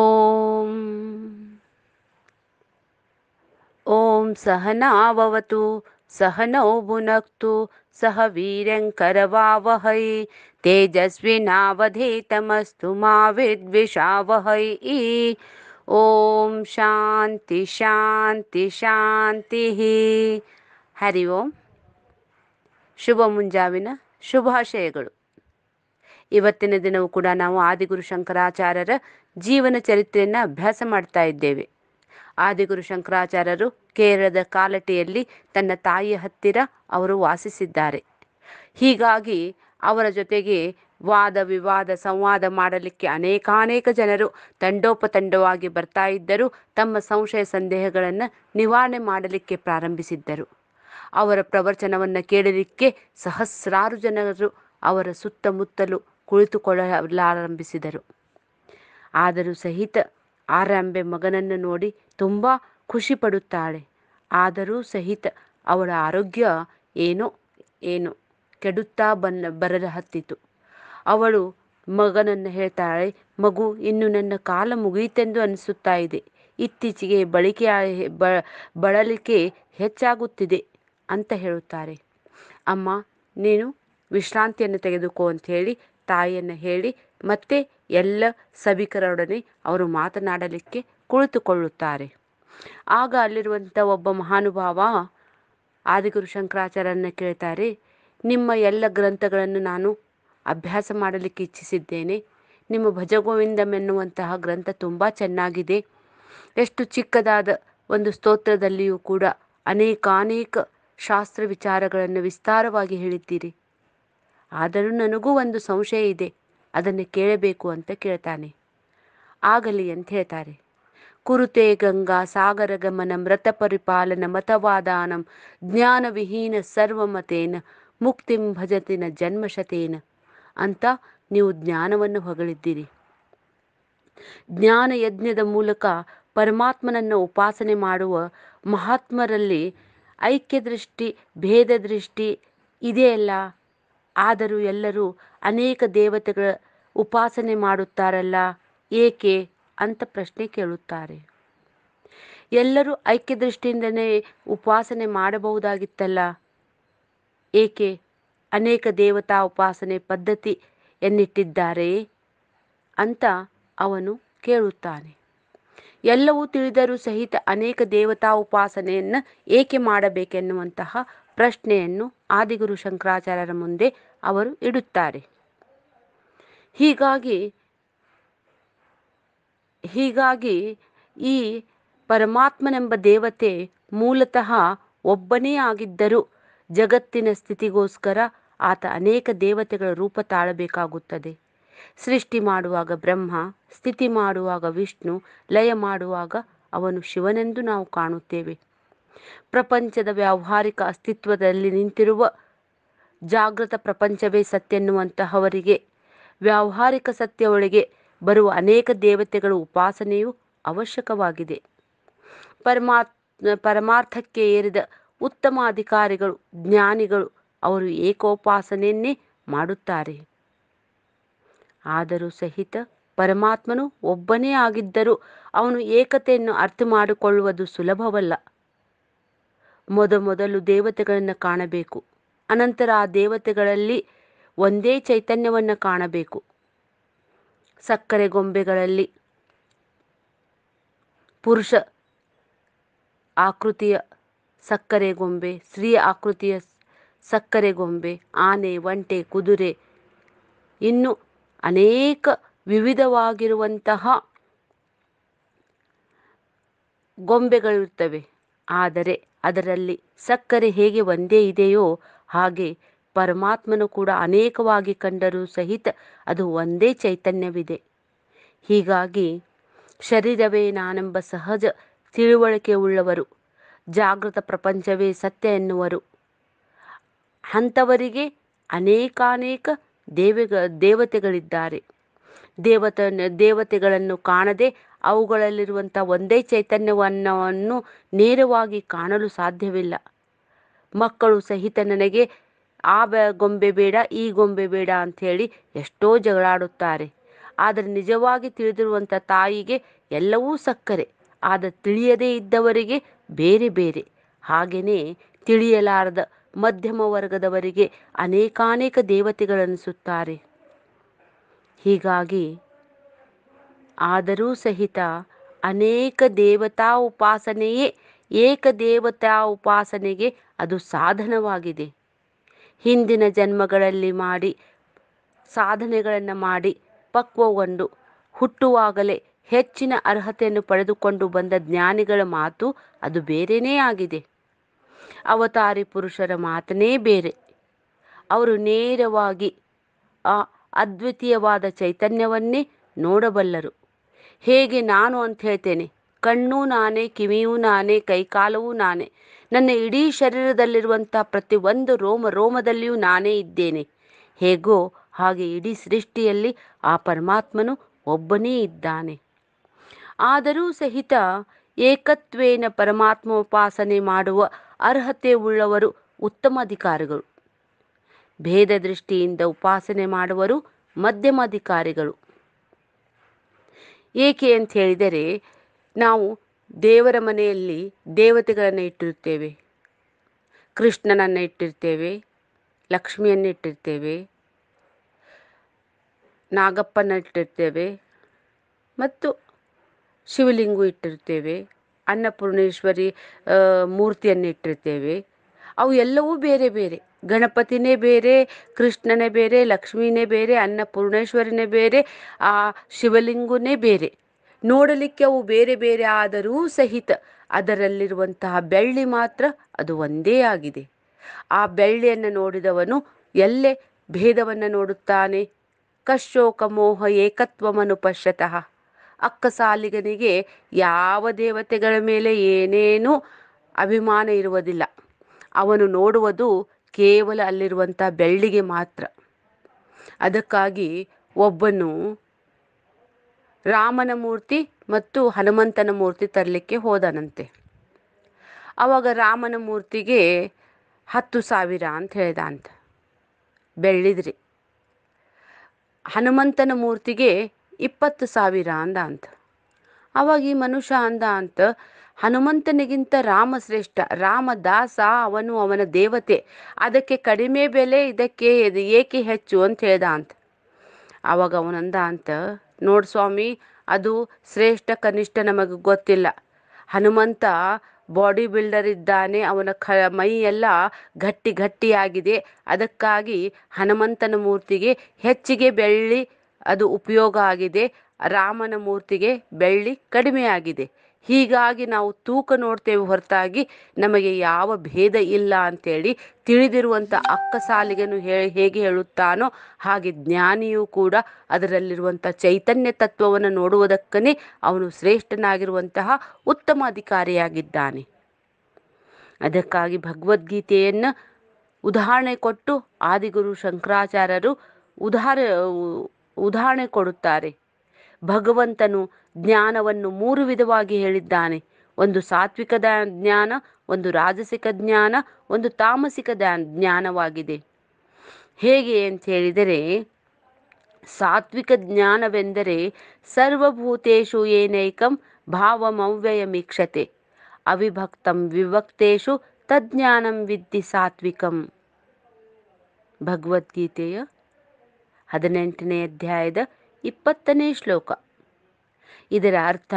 ओम ओम सहनाववतु सहनौ भुनक्तु सह वीर्यङ्करवावहै तेजस्विनावधेतमस्तु मा विद्विषावहै ॐ शान्ति शान्ति शान्तिः हरि ओम् ಶುಭ ಮುಂಜಾವಿನ ಇವತ್ತಿನ ದಿನವೂ ಕೂಡ ನಾವು ಆದಿಗುರು ಶಂಕರಾಚಾರ್ಯರ ಜೀವನ ಚರಿತ್ರೆಯನ್ನು ಅಭ್ಯಾಸ ಮಾಡ್ತಾ ಇದ್ದೇವೆ ಆದಿಗುರು ಶಂಕರಾಚಾರ್ಯರು ಕೇರಳದ ಕಾಲಟೆಯಲ್ಲಿ ತನ್ನ ತಾಯಿಯ ಹತ್ತಿರ ಅವರು ವಾಸಿಸಿದ್ದಾರೆ ಹೀಗಾಗಿ ಅವರ ಜೊತೆಗೆ ವಾದ ವಿವಾದ ಸಂವಾದ ಮಾಡಲಿಕ್ಕೆ ಅನೇಕಾನೇಕ ಜನರು ತಂಡೋಪತಂಡವಾಗಿ ಬರ್ತಾ ಇದ್ದರು ತಮ್ಮ ಸಂಶಯ ಸಂದೇಹಗಳನ್ನು ನಿವಾರಣೆ ಮಾಡಲಿಕ್ಕೆ ಪ್ರಾರಂಭಿಸಿದ್ದರು ಅವರ ಪ್ರವಚನವನ್ನು ಕೇಳಲಿಕ್ಕೆ ಸಹಸ್ರಾರು ಜನರು ಅವರ ಸುತ್ತಮುತ್ತಲು ಕುಳಿತುಕೊಳ್ಳಲಾರಂಭಿಸಿದರು ಆದರೂ ಸಹಿತ ಆರಂಬೆ ಮಗನನ್ನು ನೋಡಿ ತುಂಬ ಖುಷಿಪಡುತ್ತಾಳೆ ಆದರೂ ಸಹಿತ ಅವಳ ಆರೋಗ್ಯ ಏನೋ ಏನೋ ಕೆಡುತ್ತಾ ಬನ್ನ ಬರಲು ಹತ್ತಿತು ಅವಳು ಮಗನನ್ನು ಹೇಳ್ತಾಳೆ ಮಗು ಇನ್ನು ನನ್ನ ಕಾಲ ಮುಗಿಯಿತೆಂದು ಅನಿಸುತ್ತಾ ಇದೆ ಇತ್ತೀಚೆಗೆ ಬಳಕೆ ಬಳಲಿಕೆ ಹೆಚ್ಚಾಗುತ್ತಿದೆ ಅಂತ ಹೇಳುತ್ತಾರೆ ಅಮ್ಮ ನೀನು ವಿಶ್ರಾಂತಿಯನ್ನು ತೆಗೆದುಕೋ ಅಂತ ಹೇಳಿ ತಾಯಿಯನ್ನು ಹೇಳಿ ಮತ್ತೆ ಎಲ್ಲ ಸಭಿಕರೊಡನೆ ಅವರು ಮಾತನಾಡಲಿಕ್ಕೆ ಕುಳಿತುಕೊಳ್ಳುತ್ತಾರೆ ಆಗ ಅಲ್ಲಿರುವಂಥ ಒಬ್ಬ ಮಹಾನುಭಾವ ಆದಿಗುರು ಶಂಕರಾಚಾರ್ಯನ್ನು ಕೇಳ್ತಾರೆ ನಿಮ್ಮ ಎಲ್ಲ ಗ್ರಂಥಗಳನ್ನು ನಾನು ಅಭ್ಯಾಸ ಮಾಡಲಿಕ್ಕೆ ಇಚ್ಛಿಸಿದ್ದೇನೆ ನಿಮ್ಮ ಭಜಗೋವಿಂದಂ ಎನ್ನುವಂತಹ ಗ್ರಂಥ ತುಂಬ ಚೆನ್ನಾಗಿದೆ ಎಷ್ಟು ಚಿಕ್ಕದಾದ ಒಂದು ಸ್ತೋತ್ರದಲ್ಲಿಯೂ ಕೂಡ ಅನೇಕಾನೇಕ ಶಾಸ್ತ್ರ ವಿಚಾರಗಳನ್ನು ವಿಸ್ತಾರವಾಗಿ ಹೇಳಿದ್ದೀರಿ ಆದರೂ ನನಗೂ ಒಂದು ಸಂಶಯ ಇದೆ ಅದನ್ನು ಕೇಳಬೇಕು ಅಂತ ಕೇಳ್ತಾನೆ ಆಗಲಿ ಅಂತ ಹೇಳ್ತಾರೆ ಕುರುತೆ ಗಂಗಾ ಸಾಗರ ಮೃತ ಪರಿಪಾಲನ ಮತವಾದಾನಂ ಜ್ಞಾನವಿಹೀನ ಸರ್ವಮತೇನ ಮುಕ್ತಿಂ ಭಜತಿನ ಜನ್ಮಶತೇನ ಅಂತ ನೀವು ಜ್ಞಾನವನ್ನು ಹೊಗಳಿದ್ದೀರಿ ಜ್ಞಾನ ಯಜ್ಞದ ಮೂಲಕ ಪರಮಾತ್ಮನನ್ನು ಉಪಾಸನೆ ಮಾಡುವ ಮಹಾತ್ಮರಲ್ಲಿ ಐಕ್ಯದೃಷ್ಟಿ ಭೇದ ದೃಷ್ಟಿ ಇದೆಯಲ್ಲ ಆದರೂ ಎಲ್ಲರೂ ಅನೇಕ ದೇವತೆಗಳ ಉಪಾಸನೆ ಮಾಡುತ್ತಾರಲ್ಲ ಏಕೆ ಅಂತ ಪ್ರಶ್ನೆ ಕೇಳುತ್ತಾರೆ ಎಲ್ಲರೂ ಐಕ್ಯದೃಷ್ಟಿಯಿಂದನೇ ಉಪಾಸನೆ ಮಾಡಬಹುದಾಗಿತ್ತಲ್ಲ ಏಕೆ ಅನೇಕ ದೇವತಾ ಉಪಾಸನೆ ಪದ್ಧತಿ ಎನ್ನಿಟ್ಟಿದ್ದಾರೆ ಅಂತ ಅವನು ಕೇಳುತ್ತಾನೆ ಎಲ್ಲವೂ ತಿಳಿದರೂ ಸಹಿತ ಅನೇಕ ದೇವತಾ ಉಪಾಸನೆಯನ್ನು ಏಕೆ ಮಾಡಬೇಕೆನ್ನುವಂತಹ ಪ್ರಶ್ನೆಯನ್ನು ಆದಿಗುರು ಶಂಕರಾಚಾರ್ಯರ ಮುಂದೆ ಅವರು ಇಡುತ್ತಾರೆ ಹೀಗಾಗಿ ಹೀಗಾಗಿ ಈ ಪರಮಾತ್ಮನೆಂಬ ದೇವತೆ ಮೂಲತಃ ಒಬ್ಬನೇ ಆಗಿದ್ದರೂ ಜಗತ್ತಿನ ಸ್ಥಿತಿಗೋಸ್ಕರ ಆತ ಅನೇಕ ದೇವತೆಗಳ ರೂಪ ತಾಳಬೇಕಾಗುತ್ತದೆ ಸೃಷ್ಟಿ ಮಾಡುವಾಗ ಬ್ರಹ್ಮ ಸ್ಥಿತಿ ಮಾಡುವಾಗ ವಿಷ್ಣು ಲಯ ಮಾಡುವಾಗ ಅವನು ಶಿವನೆಂದು ನಾವು ಕಾಣುತ್ತೇವೆ ಪ್ರಪಂಚದ ವ್ಯಾವಹಾರಿಕ ಅಸ್ತಿತ್ವದಲ್ಲಿ ನಿಂತಿರುವ ಜಾಗೃತ ಪ್ರಪಂಚವೇ ಸತ್ಯೆನ್ನುವಂತಹವರಿಗೆ ವ್ಯಾವಹಾರಿಕ ಸತ್ಯ ಒಳಗೆ ಬರುವ ಅನೇಕ ದೇವತೆಗಳ ಉಪಾಸನೆಯು ಅವಶ್ಯಕವಾಗಿದೆ. ಪರಮಾರ್ಥಕ್ಕೆ ಏರಿದ ಉತ್ತಮ ಅಧಿಕಾರಿಗಳು, ಜ್ಞಾನಿಗಳು ಅವರು ಏಕೋಪಾಸನೆಯನ್ನೇ ಮಾಡುತ್ತಾರೆ. ಆದರೂ ಸಹಿತ ಪರಮಾತ್ಮನು ಒಬ್ಬನೇ ಆಗಿದ್ದರೂ ಅವನು ಏಕತೆಯನ್ನು ಅರ್ಥ ಮಾಡಿಕೊಳ್ಳುವುದು ಸುಲಭವಲ್ಲ. ಮೊದಲು ದೇವತೆಗಳನ್ನು ಕಾಣಬೇಕು ಅನಂತರ ಆ ದೇವತೆಗಳಲ್ಲಿ ಒಂದೇ ಚೈತನ್ಯವನ್ನು ಕಾಣಬೇಕು ಸಕ್ಕರೆ ಗೊಂಬೆಗಳಲ್ಲಿ ಪುರುಷ ಆಕೃತಿಯ ಸಕ್ಕರೆ ಗೊಂಬೆ ಸ್ತ್ರೀಯ ಆಕೃತಿಯ ಸಕ್ಕರೆ ಗೊಂಬೆ ಆನೆ ಒಂಟೆ ಕುದುರೆ ಇನ್ನು ಅನೇಕ ವಿವಿಧವಾಗಿರುವಂತಹ ಗೊಂಬೆಗಳಿರುತ್ತವೆ ಆದರೆ ಅದರಲ್ಲಿ ಸಕ್ಕರೆ ಹೇಗೆ ಒಂದೇ ಇದೆಯೋ ಹಾಗೆ ಪರಮಾತ್ಮನು ಕೂಡ ಅನೇಕವಾಗಿ ಕಂಡರೂ ಸಹಿತ ಅದು ಒಂದೇ ಚೈತನ್ಯವಿದೆ ಹೀಗಾಗಿ ಶರೀರವೇ ನಾನೆಂಬ ಸಹಜ ತಿಳುವಳಿಕೆ ಉಳ್ಳವರು ಜಾಗೃತ ಪ್ರಪಂಚವೇ ಸತ್ಯ ಎನ್ನುವರು ಅಂಥವರಿಗೆ ಅನೇಕಾನೇಕ ದೇವೆಗ ದೇವತೆಗಳಿದ್ದಾರೆ ದೇವತ ದೇವತೆಗಳನ್ನು ಕಾಣದೆ ಅವುಗಳಲ್ಲಿರುವಂಥ ಒಂದೇ ಚೈತನ್ಯವನ್ನು ನೇರವಾಗಿ ಕಾಣಲು ಸಾಧ್ಯವಿಲ್ಲ ಮಕ್ಕಳು ಸಹಿತ ನನಗೆ ಆ ಗೊಂಬೆ ಬೇಡ ಈ ಗೊಂಬೆ ಬೇಡ ಅಂಥೇಳಿ ಎಷ್ಟೋ ಜಗಳಾಡುತ್ತಾರೆ ಆದರೆ ನಿಜವಾಗಿ ತಿಳಿದಿರುವಂಥ ತಾಯಿಗೆ ಎಲ್ಲವೂ ಸಕ್ಕರೆ ಆದ ತಿಳಿಯದೇ ಇದ್ದವರಿಗೆ ಬೇರೆ ಬೇರೆ ಹಾಗೆಯೇ ತಿಳಿಯಲಾರದ ಮಧ್ಯಮ ವರ್ಗದವರಿಗೆ ಅನೇಕಾನೇಕ ದೇವತೆಗಳನ್ನಿಸುತ್ತಾರೆ ಹೀಗಾಗಿ ಆದರೂ ಸಹಿತ ಅನೇಕ ದೇವತಾ ಉಪಾಸನೆಯೇ ಏಕದೇವತಾ ಉಪಾಸನೆಗೆ ಅದು ಸಾಧನವಾಗಿದೆ ಹಿಂದಿನ ಜನ್ಮಗಳಲ್ಲಿ ಮಾಡಿ ಸಾಧನೆಗಳನ್ನು ಮಾಡಿ ಪಕ್ವಗೊಂಡು ಹುಟ್ಟುವಾಗಲೇ ಹೆಚ್ಚಿನ ಅರ್ಹತೆಯನ್ನು ಪಡೆದುಕೊಂಡು ಬಂದ ಜ್ಞಾನಿಗಳ ಮಾತು ಅದು ಬೇರೆಯೇ ಆಗಿದೆ ಅವತಾರಿ ಪುರುಷರ ಮಾತನೇ ಬೇರೆ ಅವರು ನೇರವಾಗಿ ಆ ಅದ್ವಿತೀಯವಾದ ಚೈತನ್ಯವನ್ನೇ ನೋಡಬಲ್ಲರು ಹೇಗೆ ನಾನು ಅಂತ ಹೇಳ್ತೇನೆ ಕಣ್ಣು ನಾನೇ ಕಿವಿಯೂ ನಾನೇ ಕೈಕಾಲವೂ ನಾನೇ ನನ್ನ ಇಡೀ ಶರೀರದಲ್ಲಿರುವಂಥ ಪ್ರತಿಯೊಂದು ರೋಮ ರೋಮದಲ್ಲಿಯೂ ನಾನೇ ಇದ್ದೇನೆ ಹೇಗೋ ಹಾಗೆ ಇಡೀ ಸೃಷ್ಟಿಯಲ್ಲಿ ಆ ಪರಮಾತ್ಮನು ಒಬ್ಬನೇ ಇದ್ದಾನೆ ಆದರೂ ಸಹಿತ ಏಕತ್ವೇನ ಪರಮಾತ್ಮ ಉಪಾಸನೆ ಮಾಡುವ ಅರ್ಹತೆ ಉಳ್ಳವರು ಉತ್ತಮ ಅಧಿಕಾರಿಗಳು ಭೇದ ದೃಷ್ಟಿಯಿಂದ ಉಪಾಸನೆ ಮಾಡುವರು ಮಧ್ಯಮ ಅಧಿಕಾರಿಗಳು ಏಕೆ ಅಂತ ಹೇಳಿದರೆ ನಾವು ದೇವರ ಮನೆಯಲ್ಲಿ ದೇವತೆಗಳನ್ನು ಇಟ್ಟಿರುತ್ತೇವೆ ಕೃಷ್ಣನನ್ನು ಇಟ್ಟಿರ್ತೇವೆ ಲಕ್ಷ್ಮಿಯನ್ನು ಇಟ್ಟಿರ್ತೇವೆ ನಾಗಪ್ಪನ ಇಟ್ಟಿರ್ತೇವೆ ಮತ್ತು ಶಿವಲಿಂಗು ಇಟ್ಟಿರ್ತೇವೆ ಅನ್ನಪೂರ್ಣೇಶ್ವರಿ ಮೂರ್ತಿಯನ್ನು ಇಟ್ಟಿರ್ತೇವೆ ಅವು ಎಲ್ಲವೂ ಬೇರೆ ಬೇರೆ ಗಣಪತಿನೇ ಬೇರೆ ಕೃಷ್ಣನೇ ಬೇರೆ ಲಕ್ಷ್ಮೀನೇ ಬೇರೆ ಅನ್ನಪೂರ್ಣೇಶ್ವರಿನೇ ಬೇರೆ ಆ ಶಿವಲಿಂಗನೇ ಬೇರೆ ನೋಡಲಿಕ್ಕೆ ಅವು ಬೇರೆ ಬೇರೆ ಆದರೂ ಸಹಿತ ಅದರಲ್ಲಿರುವಂತಹ ಬೆಳ್ಳಿ ಮಾತ್ರ ಅದು ಒಂದೇ ಆಗಿದೆ ಆ ಬೆಳ್ಳಿಯನ್ನು ನೋಡಿದವನು ಎಲ್ಲೇ ಭೇದವನ್ನು ನೋಡುತ್ತಾನೆ ಕಶೋಕ ಮೋಹ ಏಕತ್ವಮನು ಪಶ್ಯತಃ ಅಕ್ಕಸಾಲಿಗನಿಗೆ ಯಾವ ದೇವತೆಗಳ ಮೇಲೆ ಏನೇನೂ ಅಭಿಮಾನ ಇರುವುದಿಲ್ಲ ಅವನು ನೋಡುವುದು ಕೇವಲ ಅಲ್ಲಿರುವಂಥ ಬೆಳ್ಳಿಗೆ ಮಾತ್ರ ಅದಕ್ಕಾಗಿ ಒಬ್ಬನು ರಾಮನ ಮೂರ್ತಿ ಮತ್ತು ಹನುಮಂತನ ಮೂರ್ತಿ ತರಲಿಕ್ಕೆ ಹೋದನಂತೆ ಅವಾಗ ರಾಮನ ಮೂರ್ತಿಗೆ ಹತ್ತು ಸಾವಿರ ಅಂತ ಹೇಳಿದ ಅಂತ ಬೆಳ್ಳಿದ್ರಿ ಹನುಮಂತನ ಮೂರ್ತಿಗೆ ಇಪ್ಪತ್ತು ಸಾವಿರ ಅಂದ ಅಂತ ಅವಾಗ ಈ ಮನುಷ್ಯ ಅಂದ ಅಂತ ಹನುಮಂತನಿಗಿಂತ ರಾಮ ಶ್ರೇಷ್ಠ ದಾಸ ಅವನು ಅವನ ದೇವತೆ ಅದಕ್ಕೆ ಕಡಿಮೆ ಬೆಲೆ ಇದಕ್ಕೆ ಏಕೆ ಹೆಚ್ಚು ಅಂತ ಹೇಳ್ದ ಅಂತ ಆವಾಗ ಅವನಂದ ಅಂತ ನೋಡ್ ಸ್ವಾಮಿ ಅದು ಶ್ರೇಷ್ಠ ಕನಿಷ್ಠ ನಮಗೆ ಗೊತ್ತಿಲ್ಲ ಹನುಮಂತ ಬಾಡಿ ಬಿಲ್ಡರ್ ಇದ್ದಾನೆ ಅವನ ಖ ಮೈಯೆಲ್ಲ ಗಟ್ಟಿ ಗಟ್ಟಿಯಾಗಿದೆ ಅದಕ್ಕಾಗಿ ಹನುಮಂತನ ಮೂರ್ತಿಗೆ ಹೆಚ್ಚಿಗೆ ಬೆಳ್ಳಿ ಅದು ಉಪಯೋಗ ಆಗಿದೆ ರಾಮನ ಮೂರ್ತಿಗೆ ಬೆಳ್ಳಿ ಕಡಿಮೆ ಆಗಿದೆ ಹೀಗಾಗಿ ನಾವು ತೂಕ ನೋಡ್ತೇವೆ ಹೊರತಾಗಿ ನಮಗೆ ಯಾವ ಭೇದ ಇಲ್ಲ ಅಂತೇಳಿ ತಿಳಿದಿರುವಂಥ ಅಕ್ಕ ಸಾಲಿಗೆನು ಹೇಗೆ ಹೇಳುತ್ತಾನೋ ಹಾಗೆ ಜ್ಞಾನಿಯೂ ಕೂಡ ಅದರಲ್ಲಿರುವಂಥ ಚೈತನ್ಯ ತತ್ವವನ್ನು ನೋಡುವುದಕ್ಕನೇ ಅವನು ಶ್ರೇಷ್ಠನಾಗಿರುವಂತಹ ಉತ್ತಮ ಅಧಿಕಾರಿಯಾಗಿದ್ದಾನೆ ಅದಕ್ಕಾಗಿ ಭಗವದ್ಗೀತೆಯನ್ನು ಉದಾಹರಣೆ ಕೊಟ್ಟು ಆದಿಗುರು ಶಂಕರಾಚಾರ್ಯರು ಉದಾಹರಣೆ ಉದಾಹರಣೆ ಕೊಡುತ್ತಾರೆ ಭಗವಂತನು ಜ್ಞಾನವನ್ನು ಮೂರು ವಿಧವಾಗಿ ಹೇಳಿದ್ದಾನೆ ಒಂದು ಸಾತ್ವಿಕ ಜ್ಞಾನ ಒಂದು ರಾಜಸಿಕ ಜ್ಞಾನ ಒಂದು ತಾಮಸಿಕ ಜ್ಞಾನವಾಗಿದೆ ಹೇಗೆ ಅಂತ ಹೇಳಿದರೆ ಸಾತ್ವಿಕ ಜ್ಞಾನವೆಂದರೆ ಸರ್ವಭೂತೇಶು ಏನೈಕಂ ಭಾವಮವ್ಯಯಮೀಕ್ಷತೆ ಅವಿಭಕ್ತಂ ವಿಭಕ್ತೇಶು ತಜ್ಞಾನಂ ವಿದ್ಯ ಸಾತ್ವಿಕಂ ಭಗವದ್ಗೀತೆಯ ಹದಿನೆಂಟನೇ ಅಧ್ಯಾಯದ ಇಪ್ಪತ್ತನೇ ಶ್ಲೋಕ ಇದರ ಅರ್ಥ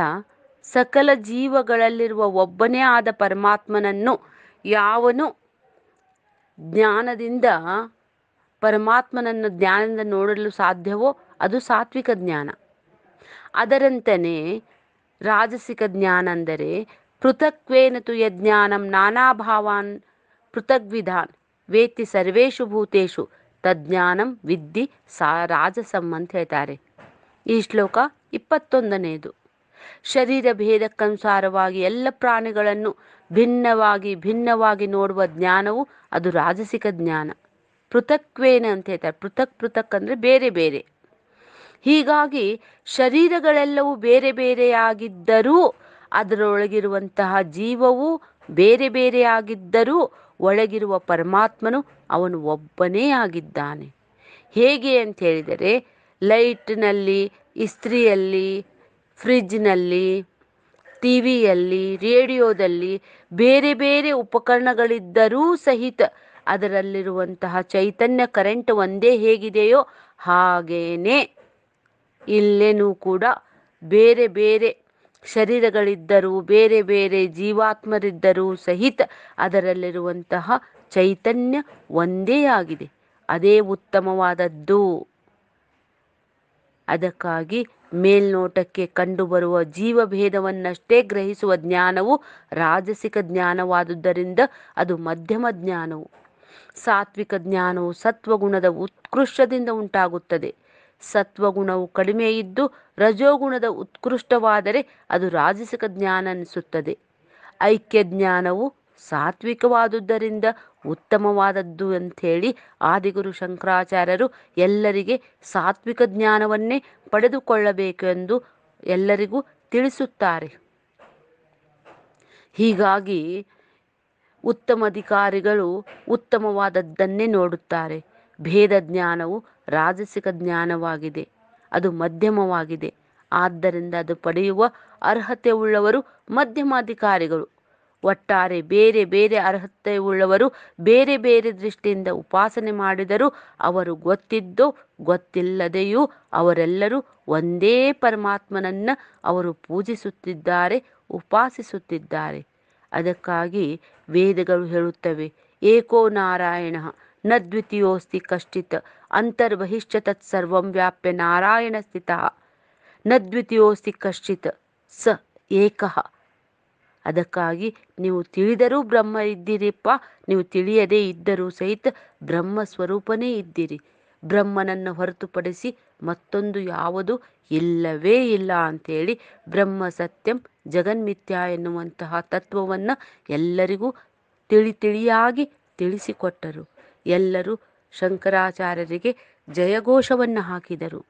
ಸಕಲ ಜೀವಗಳಲ್ಲಿರುವ ಒಬ್ಬನೇ ಆದ ಪರಮಾತ್ಮನನ್ನು ಯಾವನು ಜ್ಞಾನದಿಂದ ಪರಮಾತ್ಮನನ್ನು ಜ್ಞಾನದಿಂದ ನೋಡಲು ಸಾಧ್ಯವೋ ಅದು ಸಾತ್ವಿಕ ಜ್ಞಾನ ಅದರಂತನೇ ರಾಜಸಿಕ ಜ್ಞಾನ ಅಂದರೆ ಪೃಥಕ್ವೇನತು ಯಜ್ಞಾನಂ ನಾನಾಭಾವಾನ್ ಪೃಥಗ್ವಿಧಾನ್ ವೇತಿ ಸರ್ವೇಶು ಭೂತೇಶು ತಜ್ಞಾನಂ ವಿದ್ಧಿ ಸಾ ರಾಜಸಂ ಅಂತ ಹೇಳ್ತಾರೆ ಈ ಶ್ಲೋಕ ಇಪ್ಪತ್ತೊಂದನೆಯದು ಶರೀರ ಭೇದಕ್ಕನುಸಾರವಾಗಿ ಎಲ್ಲ ಪ್ರಾಣಿಗಳನ್ನು ಭಿನ್ನವಾಗಿ ಭಿನ್ನವಾಗಿ ನೋಡುವ ಜ್ಞಾನವು ಅದು ರಾಜಸಿಕ ಜ್ಞಾನ ಪೃಥಕ್ವೇನ ಅಂತ ಹೇಳ್ತಾರೆ ಪೃಥಕ್ ಪೃಥಕ್ ಅಂದರೆ ಬೇರೆ ಬೇರೆ ಹೀಗಾಗಿ ಶರೀರಗಳೆಲ್ಲವೂ ಬೇರೆ ಬೇರೆಯಾಗಿದ್ದರೂ ಅದರೊಳಗಿರುವಂತಹ ಜೀವವು ಬೇರೆ ಬೇರೆಯಾಗಿದ್ದರೂ ಒಳಗಿರುವ ಪರಮಾತ್ಮನು ಅವನು ಒಬ್ಬನೇ ಆಗಿದ್ದಾನೆ ಹೇಗೆ ಅಂತ ಹೇಳಿದರೆ ಲೈಟ್ನಲ್ಲಿ ಇಸ್ತ್ರಿಯಲ್ಲಿ ಫ್ರಿಜ್ನಲ್ಲಿ ಟಿವಿಯಲ್ಲಿ ರೇಡಿಯೋದಲ್ಲಿ ಬೇರೆ ಬೇರೆ ಉಪಕರಣಗಳಿದ್ದರೂ ಸಹಿತ ಅದರಲ್ಲಿರುವಂತಹ ಚೈತನ್ಯ ಕರೆಂಟ್ ಒಂದೇ ಹೇಗಿದೆಯೋ ಹಾಗೇನೇ ಇಲ್ಲೇನೂ ಕೂಡ ಬೇರೆ ಬೇರೆ ಶರೀರಗಳಿದ್ದರೂ ಬೇರೆ ಬೇರೆ ಜೀವಾತ್ಮರಿದ್ದರೂ ಸಹಿತ ಅದರಲ್ಲಿರುವಂತಹ ಚೈತನ್ಯ ಒಂದೇ ಆಗಿದೆ ಅದೇ ಉತ್ತಮವಾದದ್ದು ಅದಕ್ಕಾಗಿ ಮೇಲ್ನೋಟಕ್ಕೆ ಕಂಡುಬರುವ ಜೀವಭೇದವನ್ನಷ್ಟೇ ಗ್ರಹಿಸುವ ಜ್ಞಾನವು ರಾಜಸಿಕ ಜ್ಞಾನವಾದುದರಿಂದ ಅದು ಮಧ್ಯಮ ಜ್ಞಾನವು ಸಾತ್ವಿಕ ಜ್ಞಾನವು ಸತ್ವಗುಣದ ಉತ್ಕೃಷ್ಟದಿಂದ ಉಂಟಾಗುತ್ತದೆ ಸತ್ವಗುಣವು ಕಡಿಮೆ ಇದ್ದು ರಜೋಗುಣದ ಉತ್ಕೃಷ್ಟವಾದರೆ ಅದು ರಾಜಸಿಕ ಜ್ಞಾನ ಅನಿಸುತ್ತದೆ ಐಕ್ಯ ಜ್ಞಾನವು ಸಾತ್ವಿಕವಾದುದರಿಂದ ಉತ್ತಮವಾದದ್ದು ಅಂಥೇಳಿ ಆದಿಗುರು ಶಂಕರಾಚಾರ್ಯರು ಎಲ್ಲರಿಗೆ ಸಾತ್ವಿಕ ಜ್ಞಾನವನ್ನೇ ಪಡೆದುಕೊಳ್ಳಬೇಕೆಂದು ಎಲ್ಲರಿಗೂ ತಿಳಿಸುತ್ತಾರೆ ಹೀಗಾಗಿ ಉತ್ತಮ ಅಧಿಕಾರಿಗಳು ಉತ್ತಮವಾದದ್ದನ್ನೇ ನೋಡುತ್ತಾರೆ ಭೇದ ಜ್ಞಾನವು ರಾಜಸಿಕ ಜ್ಞಾನವಾಗಿದೆ ಅದು ಮಧ್ಯಮವಾಗಿದೆ ಆದ್ದರಿಂದ ಅದು ಪಡೆಯುವ ಅರ್ಹತೆ ಉಳ್ಳವರು ಮಧ್ಯಮಾಧಿಕಾರಿಗಳು ಒಟ್ಟಾರೆ ಬೇರೆ ಬೇರೆ ಅರ್ಹತೆ ಉಳ್ಳವರು ಬೇರೆ ಬೇರೆ ದೃಷ್ಟಿಯಿಂದ ಉಪಾಸನೆ ಮಾಡಿದರೂ ಅವರು ಗೊತ್ತಿದ್ದು ಗೊತ್ತಿಲ್ಲದೆಯೂ ಅವರೆಲ್ಲರೂ ಒಂದೇ ಪರಮಾತ್ಮನನ್ನ ಅವರು ಪೂಜಿಸುತ್ತಿದ್ದಾರೆ ಉಪಾಸಿಸುತ್ತಿದ್ದಾರೆ ಅದಕ್ಕಾಗಿ ವೇದಗಳು ಹೇಳುತ್ತವೆ ಏಕೋ ನಾರಾಯಣ ನ ದ್ವಿತೀಯೋಸ್ತಿ ಕಶ್ಚಿತ್ ಅಂತರ್ಬಹಿಶ್ಚ ತತ್ಸರ್ವಂ ವ್ಯಾಪ್ಯ ನಾರಾಯಣ ಸ್ಥಿತ ನ ದ್ವಿತೀಯೋಸ್ತಿ ಕಶ್ಚಿತ್ ಸ ಏಕಃ ಅದಕ್ಕಾಗಿ ನೀವು ತಿಳಿದರೂ ಬ್ರಹ್ಮ ಇದ್ದೀರಿಪ್ಪ ನೀವು ತಿಳಿಯದೇ ಇದ್ದರೂ ಸಹಿತ ಬ್ರಹ್ಮ ಸ್ವರೂಪನೇ ಇದ್ದೀರಿ ಬ್ರಹ್ಮನನ್ನು ಹೊರತುಪಡಿಸಿ ಮತ್ತೊಂದು ಯಾವುದು ಇಲ್ಲವೇ ಇಲ್ಲ ಅಂಥೇಳಿ ಬ್ರಹ್ಮ ಸತ್ಯಂ ಜಗನ್ಮಿಥ್ಯ ಎನ್ನುವಂತಹ ತತ್ವವನ್ನು ಎಲ್ಲರಿಗೂ ತಿಳಿ ತಿಳಿಯಾಗಿ ತಿಳಿಸಿಕೊಟ್ಟರು ಎಲ್ಲರೂ ಶಂಕರಾಚಾರ್ಯರಿಗೆ ಜಯಘೋಷವನ್ನು ಹಾಕಿದರು